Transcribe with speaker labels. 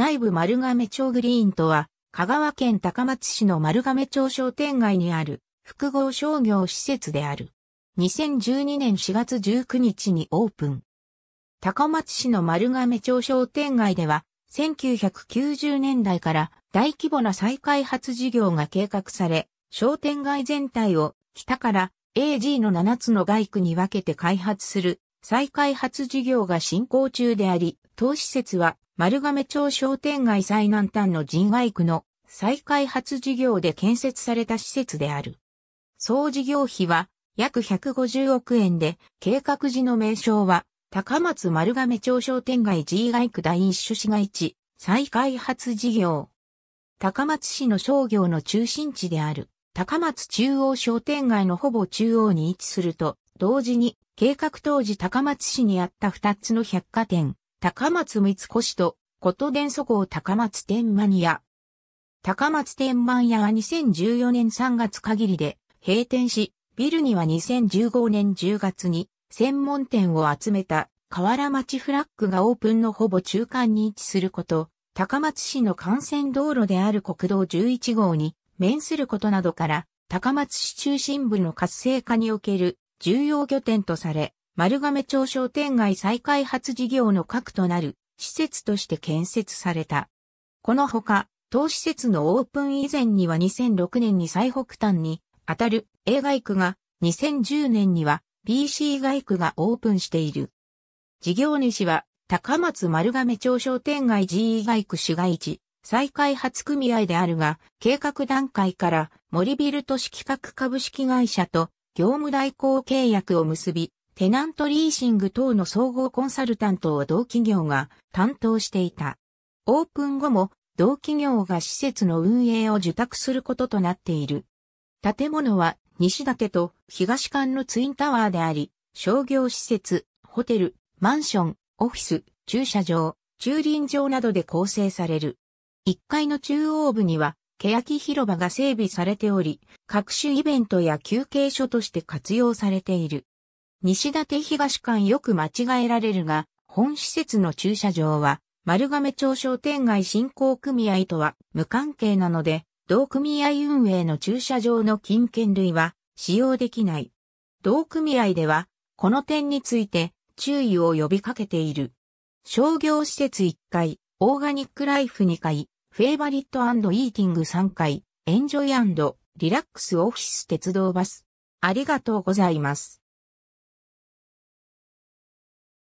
Speaker 1: 内部丸亀町グリーンとは、香川県高松市の丸亀町商店街にある複合商業施設である。2012年4月19日にオープン。高松市の丸亀町商店街では、1990年代から大規模な再開発事業が計画され、商店街全体を北から AG の7つの街区に分けて開発する再開発事業が進行中であり、当施設は丸亀町商店街最南端の神外区の再開発事業で建設された施設である。総事業費は約150億円で、計画時の名称は高松丸亀町商店街 G 外区第一種市街地再開発事業。高松市の商業の中心地である高松中央商店街のほぼ中央に位置すると、同時に計画当時高松市にあった二つの百貨店、高松三越と、琴伝祖号高松天満屋。高松天満屋は2014年3月限りで閉店し、ビルには2015年10月に専門店を集めた河原町フラッグがオープンのほぼ中間に位置すること、高松市の幹線道路である国道11号に面することなどから、高松市中心部の活性化における重要拠点とされ、丸亀町商店街再開発事業の核となる施設として建設された。このほか、当施設のオープン以前には2006年に最北端に当たる A 外区が2010年には BC 外区がオープンしている。事業主は高松丸亀町商店街 GE 外区市街地再開発組合であるが、計画段階から森ビル都市企画株式会社と業務代行契約を結び、テナントリーシング等の総合コンサルタントを同企業が担当していた。オープン後も同企業が施設の運営を受託することとなっている。建物は西岳と東館のツインタワーであり、商業施設、ホテル、マンション、オフィス、駐車場、駐輪場などで構成される。1階の中央部には欅広場が整備されており、各種イベントや休憩所として活用されている。西立東館よく間違えられるが、本施設の駐車場は、丸亀町商店街振興組合とは無関係なので、同組合運営の駐車場の金券類は使用できない。同組合では、この点について注意を呼びかけている。商業施設1階、オーガニックライフ2階、フェイバリットイーティング3回、エンジョイリラックスオフィス鉄道バス。ありがとうございます。